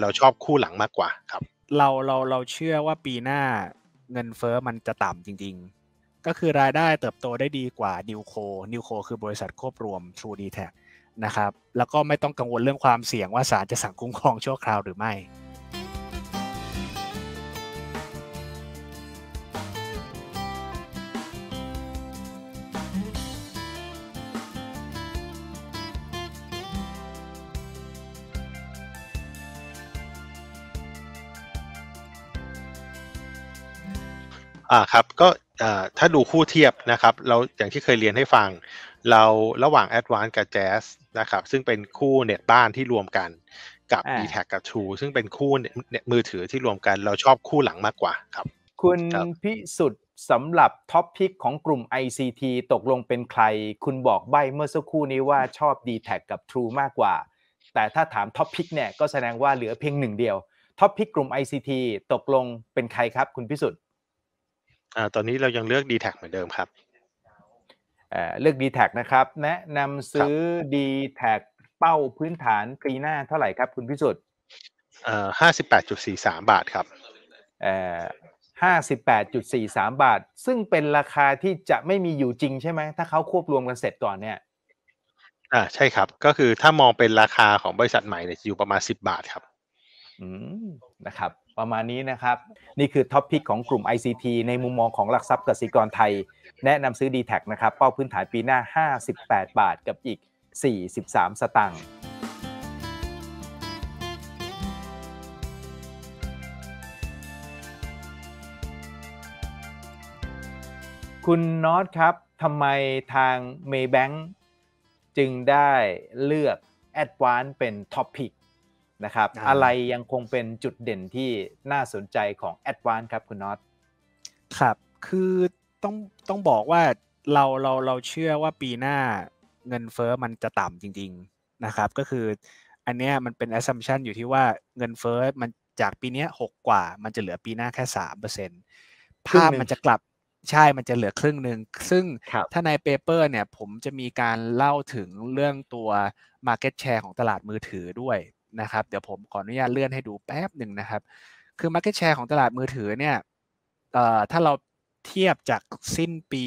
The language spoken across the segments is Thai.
เราชอบคู่หลังมากกว่าครับ เราเราเราเชื่อว่าปีหน้าเงินเฟอ้อมันจะต่ำจริงๆ ก็คือรายได้เติบโตได้ดีกว่านิวโคนิวโคคือบริษัทควบรวม True d t a c นะครับ แล้วก็ไม่ต้องกังวลเรื่องความเสี่ยงว่าศาลจะสั่งคุ้มครองชั่วคราวหรือไม่อ่าครับก็ถ้าดูคู่เทียบนะครับเราอย่างที่เคยเรียนให้ฟัง เราระหว่าง a d v a n c e กับ Jazz นะครับซึ่งเป็นคู่เน็ตบ้านที่รวมกันกับ d t แทกับ True ซึ่งเป็นคู่เน็ตมือถือที่รวมกัน เราชอบคู่หลังมากกว่าครับคุณพิสุทธิ์สำหรับท็อปพิกของกลุ่ม ICT ตกลงเป็นใคร คุณบอกใบเมื่อสักครู่นี้ว่าชอบ d t แทกับ True มากกว่า แต่ถ้าถามท็อปพิกเนี่ยก็แสดงว่าเหลือเพียงหนึ่งเดียวท็อปพิกกลุ่ม ICT ตกลงเป็นใครครับ คุณพิสุทธิ์อ่าตอนนี้เรายังเลือก d t แทเหมือนเดิมครับอ่าเลือก d t แทนะครับ แนะนำซื้อ d t แทเป้าพื้นฐานปีหน้าเท่าไหร่ครับคุณพิสุทธิ์ เอ่อห้าสิบแปดจุดสี่สามบาทครับ เอ่อห้าสิบแปดจุดสี่สามบาท ซึ่งเป็นราคาที่จะไม่มีอยู่จริงใช่ไหม ถ้าเขาควบรวมกันเสร็จก่อนเนี่ยอ่าใช่ครับ ก็คือถ้ามองเป็นราคาของบริษัทใหม่เนี่ยอยู่ประมาณสิบบาทครับ อืมนะครับประมาณนี้นะครับ นี่คือท็อปพิกของกลุ่ม ICT ในมุมมองของหลักทรัพย์กสิกรไทย แนะนำซื้อ d t แทนะครับ เป้าพื้นฐานปีหน้า 58 บาทกับอีก 43 สตางค์คุณน็อตครับทำไมทาง Maybank จึงได้เลือก a d v a n c e เป็นท็อปพิกนะครับ อะไรยังคงเป็นจุดเด่นที่น่าสนใจของ a d v a n c e ครับ คุณน็อต ครับ คือต้องต้องบอกว่าเราเราเราเชื่อว่าปีหน้าเงินเฟอ้อมันจะต่ำจริงๆนะครับ ก็คืออันเนี้ยมันเป็น assumption อยู่ที่ว่าเงินเฟอ้อมันจากปีนี้หกกว่า มันจะเหลือปีหน้าแค่สามเปอร์เซ็นภาพมันจะกลับใช่มันจะเหลือครึ่งหนึ่งซึ่งถ้าในเปเปอร์เนี่ยผมจะมีการเล่าถึงเรื่องตัว market share ของตลาดมือถือด้วยนะครับเดี๋ยวผมขออนุญาตเลื่อนให้ดูแป๊บหนึ่งนะครับ คือ Market Share ของตลาดมือถือเนี่ยถ้าเราเทียบจากสิ้นปี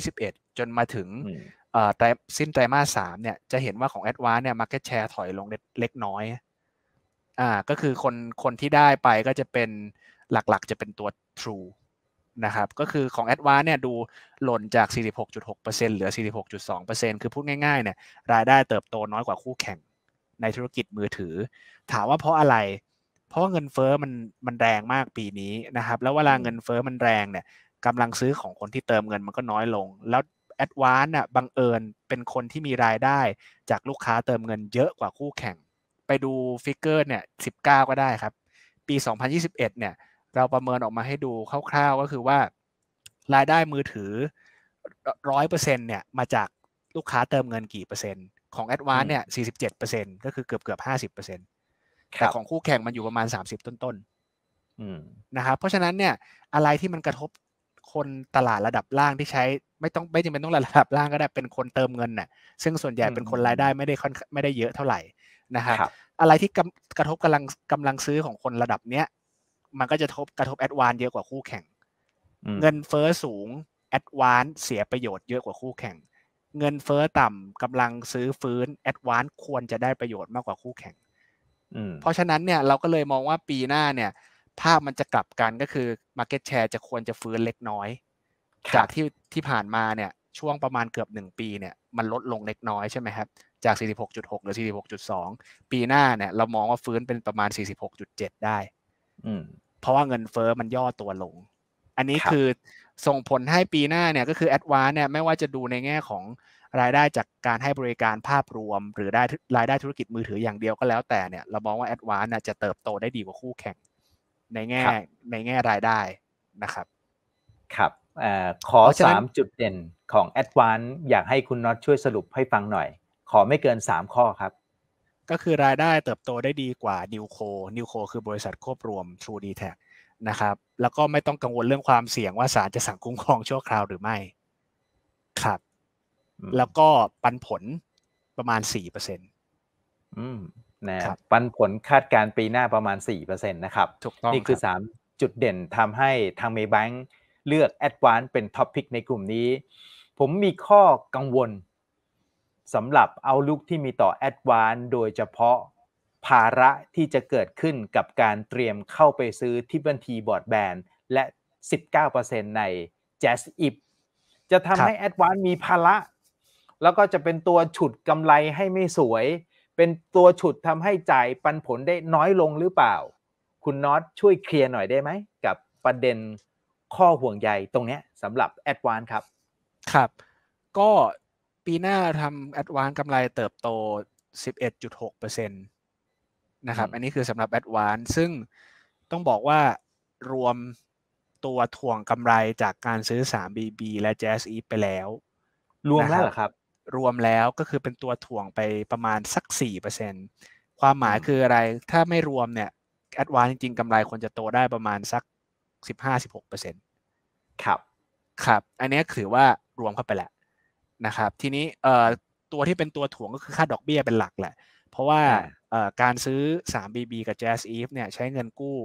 2021 จนมาถึงสิ้นไตรมาสสามเนี่ย จะเห็นว่าของ a d v a n c e เนี่ยมาร์เก็ตแชร์ถอยลงเล็กน้อยอ่าก็คือคนคนที่ได้ไปก็จะเป็นหลักๆจะเป็นตัว True นะครับก็คือของ a d v a n c e เนี่ยดูหล่นจาก 46.6%เหลือ 46.2%คือพูดง่ายๆเนี่ยรายได้เติบโตน้อยกว่าคู่แข่งในธุรกิจมือถือ ถามว่าเพราะอะไร เพราะเงินเฟอ้อมันมันแรงมากปีนี้นะครับ แล้วเวลาเงินเฟอ้อมันแรงเนี่ยกำลังซื้อของคนที่เติมเงินมันก็น้อยลง แล้วแอดวานน่ะบังเอิญเป็นคนที่มีรายได้จากลูกค้าเติมเงินเยอะกว่าคู่แข่ง ไปดูฟิกเกอร์ เนี่ย19 ก็ได้ครับ ปี 2021เนี่ยเราประเมินออกมาให้ดูคร่าวๆก็คือว่า รายได้มือถือร้อยเปอร์เซ็นเนี่ยมาจากลูกค้าเติมเงินกี่เปอร์เซ็นต์ของแอดวานเนี่ยสี่สิบเจ็ดเปอร์เซ็นก็คือเกือบเกือบห้าสิบเปอร์เซ็นตแต่ของคู่แข่งมันอยู่ประมาณสามสิบต้นนะครับเพราะฉะนั้นเนี่ย อะไรที่มันกระทบคนตลาดระดับล่างที่ใช้ไม่ต้องไม่จำเป็นต้องระดับล่างก็ได้ เป็นคนเติมเงินน่ะ ซึ่งส่วนใหญ่เป็นคนรายได้ไม่ได้ค่อนไม่ได้เยอะเท่าไหร่นะครับอะไรที่กระทบกำลังกำลังซื้อของคนระดับเนี้ย มันก็จะทบกระทบแอดวานเยอะกว่าคู่แข่ง เงินเฟ้อสูงแอดวานเสียประโยชน์เยอะกว่าคู่แข่งเงินเฟอ้อต่ำกำลังซื้อฟื้น แอดวานซ์ควรจะได้ประโยชน์มากกว่าคู่แข่งเพราะฉะนั้นเนี่ยเราก็เลยมองว่าปีหน้าเนี่ย ภาพมันจะกลับกันก็คือ Market Share จะควรจะฟื้นเล็กน้อย จากที่ที่ผ่านมาเนี่ย ช่วงประมาณเกือบหนึ่งปี เนี่ย มันลดลงเล็กน้อยใช่ไหมครับ จาก 46.6 หรือ 46.2 ปีหน้าเนี่ยเรามองว่าฟื้นเป็นประมาณ 46.7 ได้เพราะว่าเงินเฟอ้อมันย่อตัวลง อันนี้คือส่งผลให้ปีหน้าเนี่ยก็คือแอดวานเนี่ยไม่ว่าจะดูในแง่ของรายได้จากการให้บริการภาพรวม หรือได้รายได้ธุรกิจมือถืออย่างเดียวก็แล้วแต่เนี่ย เรามองว่าแอดวานจะเติบโตได้ดีกว่าคู่แข่ง ในแง่ในแง่รายได้นะครับ ครับอขอสามจุดเด่นของแอดวานอยากให้คุณน็อตช่วยสรุปให้ฟังหน่อย ขอไม่เกินสามข้อครับ ก็คือรายได้เติบโตได้ดีกว่านิวโคนิวโคคือบริษัทควบรวม True d t แทนะครับแล้วก็ไม่ต้องกังวลเรื่องความเสี่ยงว่าศาลจะสั่งคุ้มครองชั่วคราวหรือไม่ ครับ แล้วก็ปันผลประมาณสี่เปอร์เซ็นต์นะปันผลคาดการปีหน้าประมาณสี่เปอร์เซ็นต์นะครับนี่คือสามจุดเด่นทำให้ทางเมย์แบงค์เลือกแอดวานเป็นท็อปพิกในกลุ่มนี้ ผมมีข้อกังวลสำหรับเอาลุกที่มีต่อแอดวานโดยเฉพาะภาระที่จะเกิดขึ้นกับการเตรียมเข้าไปซื้อทิปเปิลทีบอร์ดแบนและ 19%ใน j a z z i ิจะทำให้ a d v a n c e มีภาระ แล้วก็จะเป็นตัวฉุดกำไรให้ไม่สวย เป็นตัวฉุดทำให้จ่ายปันผลได้น้อยลงหรือเปล่า คุณน็อตช่วยเคลียร์หน่อยได้ไหม กับประเด็นข้อห่วงใยตรงนี้สำหรับ a d v a n c e ครับ ครับ ก็ปีหน้าทำแอดวานกำไรเติบโต 11.6%นะครับอันนี้คือสำหรับแอดวานซึ่งต้องบอกว่ารวมตัวถ่วงกำไรจากการซื้อสาี b b และ j จ z อ e ไปแล้ว รวมแล้วครับ รวมแล้วก็คือเป็นตัวถ่วงไปประมาณสัก4%ความหมายคืออะไรถ้าไม่รวมเนี่ยแอดวานจริง ๆกำไรควรจะโตได้ประมาณสัก15-16%ครับครับ อันนี้ถือว่ารวมเข้าไปแล้วนะครับ ทีนี้เอ่อตัวที่เป็นตัวถ่วงก็คือค่าดอกเบี้ยเป็นหลักแหละ เพราะว่าการซื้อ 3BB กับ Jazz e v เนี่ยใช้เงินกู้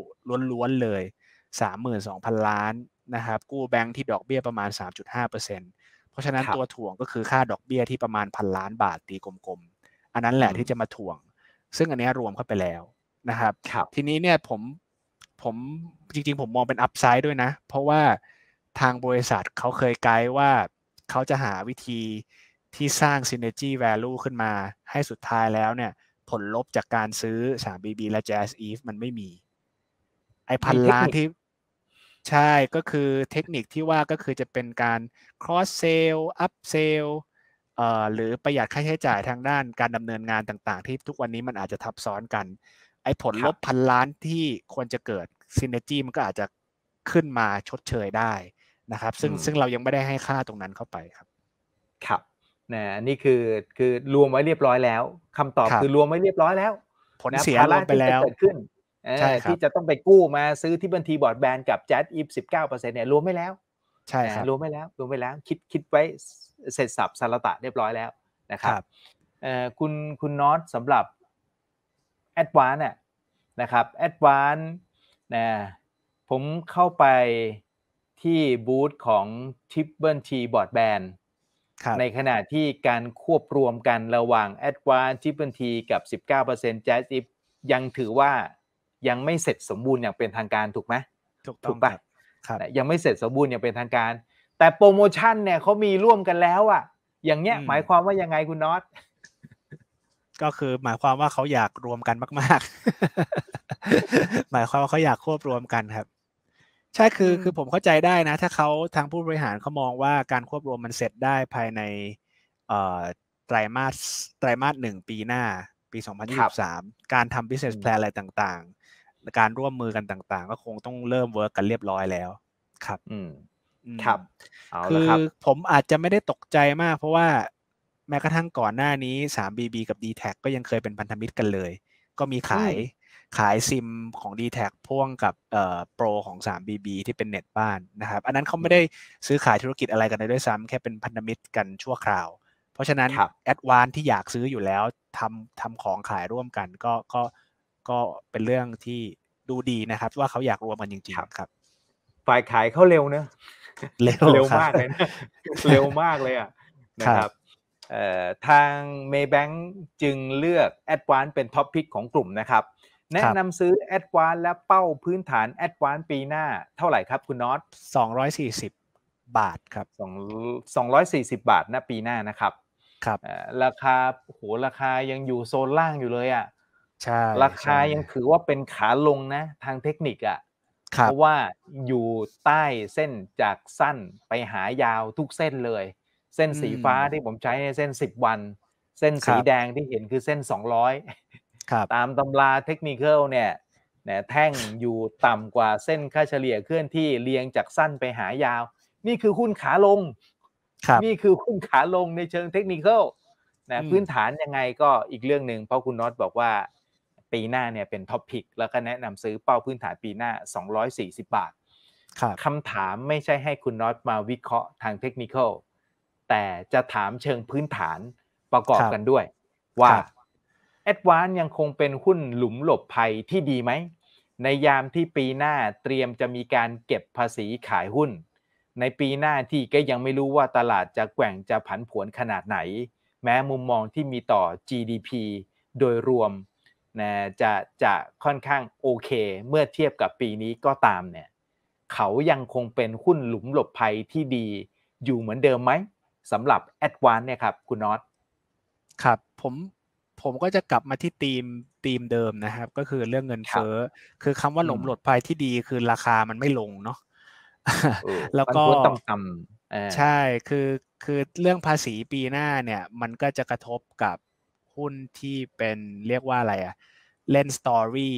ล้วนๆเลย 32,000 ล้าน นะครับ กู้แบงค์ที่ดอกเบี้ยประมาณ 3.5%เเพราะฉะนั้นตัวถ่วงก็คือค่าดอกเบี้ยที่ประมาณพันล้านบาทตีกลมๆ อันนั้นแหละที่จะมาถ่วง ซึ่งอันนี้รวมเข้าไปแล้วนะครับรบทีนี้เนี่ยผมผมจริงๆผมมองเป็นอัพไซด์ด้วยนะ เพราะว่าทางบริษัทเขาเคยไกด์ว่าเขาจะหาวิธีที่สร้างซีเนจี้แวลูขึ้นมาให้สุดท้ายแล้วเนี่ยผลลบจากการซื้อสามบีบีและ Jazz e v มันไม่มี ไอพันล้านที่ใช่ก็คือเทคนิคที่ว่าก็คือจะเป็นการ cross sell up sell เอ่อหรือประหยัดค่าใช้จ่ายทางด้านการดำเนินงานต่างๆที่ทุกวันนี้มันอาจจะทับซ้อนกัน ไอผลลบพันล้านที่ควรจะเกิดซินเนจีมันก็อาจจะขึ้นมาชดเชยได้นะครับ ซึ่งซึ่งเรายังไม่ได้ให้ค่าตรงนั้นเข้าไปครับ ครับนะนี่คือคือรวมไว้เรียบร้อยแล้ว คำตอบคือรวมไว้เรียบร้อยแล้ว ผลเสียลงไปแล้วขึ้น ที่จะต้องไปกู้มาซื้อที่บัญชีบอร์ดแบนกับแจ๊ดอีฟสิบเก้าเปอร์เซ็นต์เนี่ยรวมไม่แล้ว ใช่ครับรวมไม่แล้วรวมไม่แล้วคิดคิดไว้เสร็จสับสารตะเรียบร้อยแล้วนะครับคุณคุณน็อตสำหรับแอดวานน่ะนะครับแอดวานนะผมเข้าไปที่บูธของท t r i p l e ทีบอร์ดแบนในขณะที่การควบรวมกันระหว่าง a d v a n c e d g p t กับ 19% Jazz If ยังถือว่ายังไม่เสร็จสมบูรณ์อย่างเป็นทางการถูกไหมถูกต้องปบยังไม่เสร็จสมบูรณ์อย่างเป็นทางการ แต่โปรโมชั่นเนี่ยเขามีร่วมกันแล้วอ่ะ อย่างเงี้ยหมายความว่ายังไง คุณน็อตก็คือหมายความว่าเขาอยากรวมกันมาก ๆ หมายความว่าเขาอยากควบรวมกันครับใช่คือคือผมเข้าใจได้นะ ถ้าเขาทางผู้บริหารเขามองว่าการควบรวมมันเสร็จได้ภายในไตรมาสไตรมาสหนึ่งปีหน้า ปี 2023 การทำ business plan อะไรต่างๆ การร่วมมือกันต่าง ๆ ก็คงต้องเริ่มเวิร์กกันเรียบร้อยแล้ว ครับ อืมครับคือผมอาจจะไม่ได้ตกใจมาก เพราะว่าแม้กระทั่งก่อนหน้านี้ 3BB กับ d t แทก็ยังเคยเป็นพันธมิตรกันเลย ก็มีขายขายซิมของ d t แทพ่วงกับเอ่อโปรของ 3BB ที่เป็นเน็ตบ้านนะครับ อันนั้นเขาไม่ได้ซื้อขายธุรกิจอะไรกันเลยด้วยซ้ำแค่เป็นพันธมิตรกันชั่วคราว เพราะฉะนั้นแอดวานที่อยากซื้ออยู่แล้วทำทำของขายร่วมกัน ก็ก็ก็เป็นเรื่องที่ดูดีนะครับ ว่าเขาอยากรวมกันจริงๆ ครับฝ่ายขายเข้าเร็วเนะเร็วมากเลยนะเร็วมากเลยอ่ะนะครับทาง Maybank จึงเลือก a d v a n c e เป็นท็อปพิกของกลุ่มนะครับแนะนำซื้อแอดวานและเป้าพื้นฐานแอดวานปีหน้า เท่าไหร่ครับ คุณน็อต240 บาทครับ2 240 บาทนะปีหน้านะครับ ครับ ราคาโหราคายังอยู่โซนล่างอยู่เลยอ่ะ ใช่ ราคายังถือว่าเป็นขาลงนะทางเทคนิคอ่ะเพราะว่าอยู่ใต้เส้นจากสั้นไปหายาวทุกเส้นเลย เส้นสีฟ้าที่ผมใช้ในเส้น 10 วัน เส้นสีแดงที่เห็นคือเส้น 200ตามตำราเทคนิคเนี่ยนแท่งอยู่ต่ำกว่าเส้นค่าเฉลี่ยเคลื่อนที่เรียงจากสั้นไปหายาว นี่คือหุ้นขาลงนี่คือหุ้นขาลงในเชิงเทคนิคนะพื้นฐานยังไงก็อีกเรื่องหนึ่งเพราะคุณน็อตบอกว่าปีหน้าเนี่ยเป็นท็อปพิกแล้วก็แนะนำซื้อเป้าพื้นฐานปีหน้า 240 บาทคบคำถามไม่ใช่ให้คุณน็อตมาวิเคราะห์ทางเทคนิคแต่จะถามเชิงพื้นฐานประกอบบกันด้วยว่าแอดวานยังคงเป็นหุ้นหลุมหลบภัยที่ดีไหมในยามที่ปีหน้าเตรียมจะมีการเก็บภาษีขายหุ้น ในปีหน้าที่ก็ยังไม่รู้ว่าตลาดจะแกว่งจะผันผวนขนาดไหน แม้มุมมองที่มีต่อ GDP โดยรวมนะจะจะค่อนข้างโอเค เมื่อเทียบกับปีนี้ก็ตามเนี่ยเขายังคงเป็นหุ้นหลุมหลบภัยที่ดีอยู่เหมือนเดิมไหมสำหรับแอดวานเนี่ยครับคุณน็อตครับผมผมก็จะกลับมาที่ธีมธีมเดิมนะครับ ก็คือเรื่องเงินเฟ้อ คือคำว่าหลงหลดภัยที่ดีคือราคามันไม่ลงเนาะแล้วก็ต่ำใช่คือคือเรื่องภาษีปีหน้าเนี่ย มันก็จะกระทบกับ หุ้นที่เป็นเรียกว่าอะไรอะเล่นสตอรี่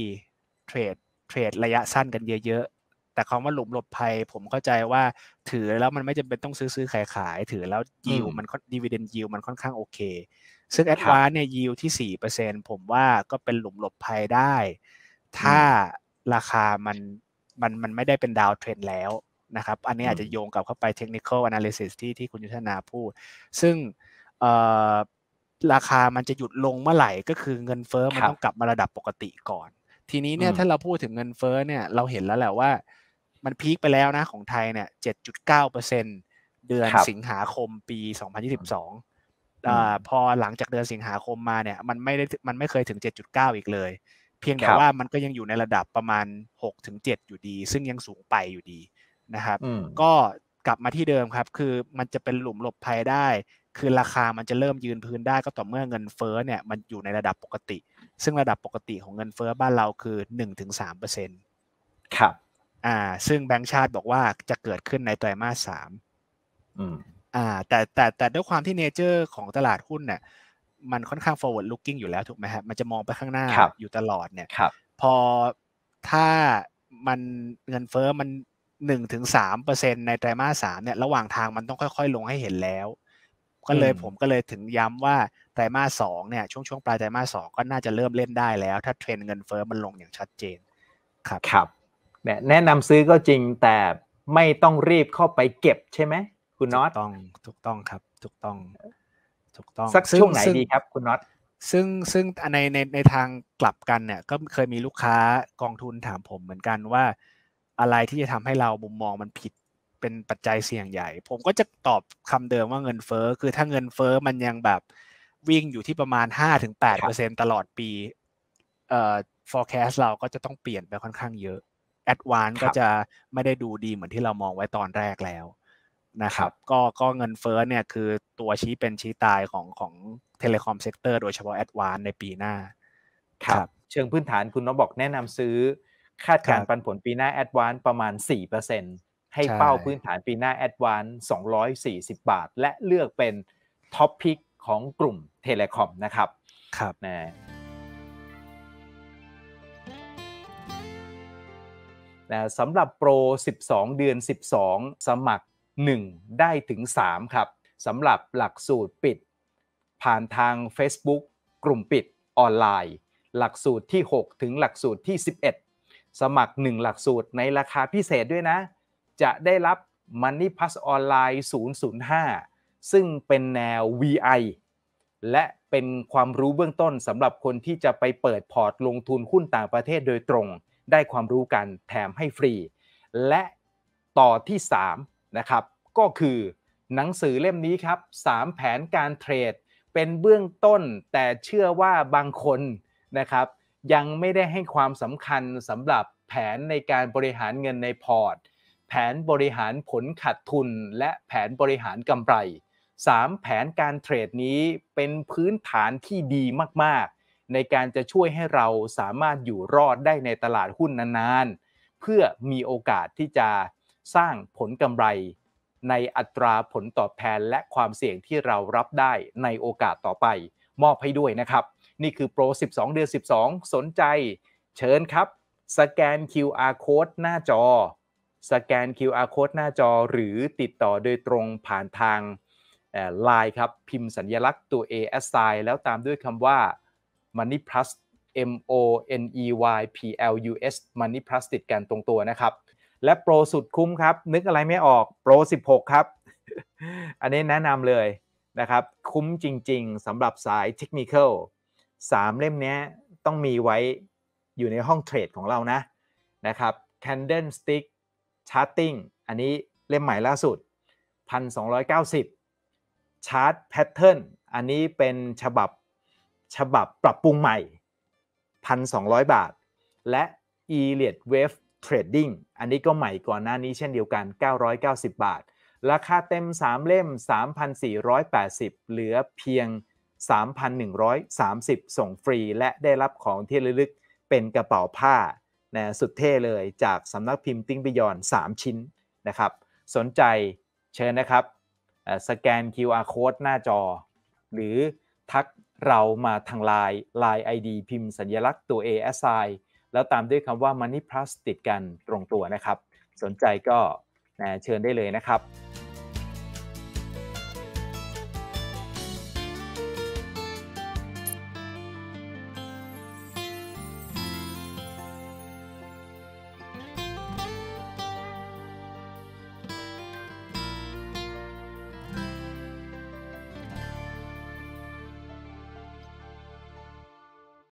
เทรดเทรดระยะสั้นกันเยอะ ๆ แต่คำว่าหลุมหลบภัย ผมเข้าใจว่า ถือแล้วมันไม่จำเป็นต้องซื้อซื้อขายขาย ถือแล้วยิวมันดีเวเดนยิวมันค่อนข้างโอเคซึ่งแอดวานเนี่ยยิวที่สี่เปอร์เซ็นผมว่าก็เป็นหลุมหลบภัยได้ ถ้าราคามันมันมันไม่ได้เป็นดาวเทรนแล้วนะครับ อันนี้อาจจะโยงกลับเข้าไปเทคนิคอลแอนาลิซิสที่ที่คุณยุทธนาพูด ซึ่งราคามันจะหยุดลงเมื่อไหร่ ก็คือเงินเฟอ้อมันต้องกลับมาระดับปกติก่อน ทีนี้เนี่ยถ้าเราพูดถึงเงินเฟอ้อเนี่ยเราเห็นแล้วแหละว่ามันพีคไปแล้วนะของไทยเนี่ย7.9%เดือนสิงหาคมปี 2022อพอหลังจากเดือนสิงหาคมมาเนี่ยมันไม่ได้มันไม่เคยถึง 7.9 อีกเลย เพียงแต่ว่ามันก็ยังอยู่ในระดับประมาณ6ถึง7อยู่ดี ซึ่งยังสูงไปอยู่ดีนะครับ ก็กลับมาที่เดิมครับ คือมันจะเป็นหลุมหลบภัยได้ คือราคามันจะเริ่มยืนพื้นได้ก็ต่อเมื่อเงินเฟ้อเนี่ยมันอยู่ในระดับปกติ ซึ่งระดับปกติของเงินเฟ้อบ้านเราคือ 1-3%ครับ อ่าซึ่งแบงก์ชาติบอกว่าจะเกิดขึ้นในไตรมาสสาม่าแต่แต่แต่ด้วยความที่เนเจอร์ของตลาดหุ้นเนี่ยมันค่อนข้าง forward looking อยู่แล้ว ถูกไหมฮะมันจะมองไปข้างหน้าอยู่ตลอดเนี่ยพอถ้ามันเงินเฟอ้อมันหนึ่งถึงสามเปอร์เซ็นในไตรมาสสามเนี่ยระหว่างทางมันต้องค่อย ๆ ลงให้เห็นแล้วก็เลยผมก็เลยถึงย้ำว่าไตรมาสสองเนี่ยช่วงช่วงปลายไตรมาสสองก็น่าจะเริ่มเล่นได้แล้วถ้าเทรนเงินเฟอ้อมันลงอย่างชัดเจนครับครับแนะนำซื้อก็จริงแต่ไม่ต้องรีบเข้าไปเก็บใช่ไหมคุณน็อตต้องถูกต้องครับถูกต้องถูกต้อง สักช่วงไหนดีครับคุณน็อตซึ่งซึ่งในในในทางกลับกันเนี่ยก็เคยมีลูกค้ากองทุนถามผมเหมือนกันว่าอะไรที่จะทำให้เรามุมมองมันผิดเป็นปัจจัยเสี่ยงใหญ่ ผมก็จะตอบคำเดิมว่าเงินเฟ้อคือถ้าเงินเฟ้อมันยังแบบวิ่งอยู่ที่ประมาณ 5-8%ตลอดปีเอ่อ forecast เราก็จะต้องเปลี่ยนไปค่อนข้างเยอะแอดวานก็จะไม่ได้ดูดีเหมือนที่เรามองไว้ตอนแรกแล้วนะครับก็ก็เงินเฟ้อเนี่ยคือตัวชี้เป็นชี้ตายของของเทเลคอมเซกเตอร์โดยเฉพาะแอดวานในปีหน้าครับเชิงพื้นฐานคุณน้องบอกแนะนำซื้อ คาดการปันผลปีหน้าแอดวานประมาณ 4%ให้เป้าพื้นฐานปีหน้าแอดวาน240 บาท และเลือกเป็นท็อปพิกของกลุ่มเทเลคอมนะครับ ครับนะนะสำหรับโปร12 เดือน 12 สมัคร1 ได้ถึง 3 ครับสำหรับหลักสูตรปิด ผ่านทาง Facebook กลุ่มปิดออนไลน์ หลักสูตรที่ 6 ถึงหลักสูตรที่ 11 สมัคร 1 หลักสูตรในราคาพิเศษด้วยนะ จะได้รับ Money Pass ออนไลน์005 ซึ่งเป็นแนว VI และเป็นความรู้เบื้องต้นสำหรับคนที่จะไปเปิดพอร์ตลงทุนหุ้นต่างประเทศโดยตรง ได้ความรู้กันแถมให้ฟรี และต่อที่3นะครับก็คือ หนังสือเล่มนี้ครับ 3 แผนการเทรดเป็นเบื้องต้นแต่เชื่อว่าบางคนนะครับยังไม่ได้ให้ความสำคัญสำหรับแผนในการบริหารเงินในพอร์ต แผนบริหารผลขาดทุนและแผนบริหารกำไร 3 แผนการเทรดนี้เป็นพื้นฐานที่ดีมากๆ ในการจะช่วยให้เราสามารถอยู่รอดได้ในตลาดหุ้นนานๆ เพื่อมีโอกาสที่จะสร้างผลกำไรในอัตราผลตอบแทนและความเสี่ยงที่เรารับได้ในโอกาสต่อไป มอบให้ด้วยนะครับ นี่คือโปร 12 เดือน 12 สนใจเชิญครับ สแกน QR code หน้าจอ สแกน QR code หน้าจอหรือติดต่อโดยตรงผ่านทางไลน์ครับ พิมพ์สัญญลักษณ์ตัว A S I แล้วตามด้วยคำว่า Money Plus M O N E Y P L U S Money Plus ติดกันตรงตัวนะครับและโปรสุดคุ้มครับนึกอะไรไม่ออกโปร 16 ครับอันนี้แนะนำเลยนะครับคุ้มจริงๆสำหรับสายเทคนิคอลสามเล่มนี้ต้องมีไว้อยู่ในห้องเทรดของเรานะนะครับ Candlestick Charting อันนี้เล่มใหม่ล่าสุด 1290 Chart Pattern อันนี้เป็นฉบับฉบับปรับปรุงใหม่ 1,200 บาทและ e l i o t Wave ทรดดิ้ง อันนี้ก็ใหม่ก่อนหน้านี้เช่นเดียวกัน 990 บาท ราคาเต็ม 3 เล่ม 3,480 เหลือเพียง 3,130 ส่งฟรีและได้รับของที่ระลึก เป็นกระเป๋าผ้านะสุดเท่เลยจากสำนักพิมพ์ติ้งบิยอน 3 ชิ้นนะครับ สนใจเชิญนะครับสแกน QR code หน้าจอ หรือทักเรามาทางไลน์ไลน์ ID พิมพ์สัญลักษณ์ตัว A อ s i g n แล้วตามด้วยคำว่า Money Plus ติดกันตรงตัวนะครับ สนใจก็เชิญได้เลยนะครับ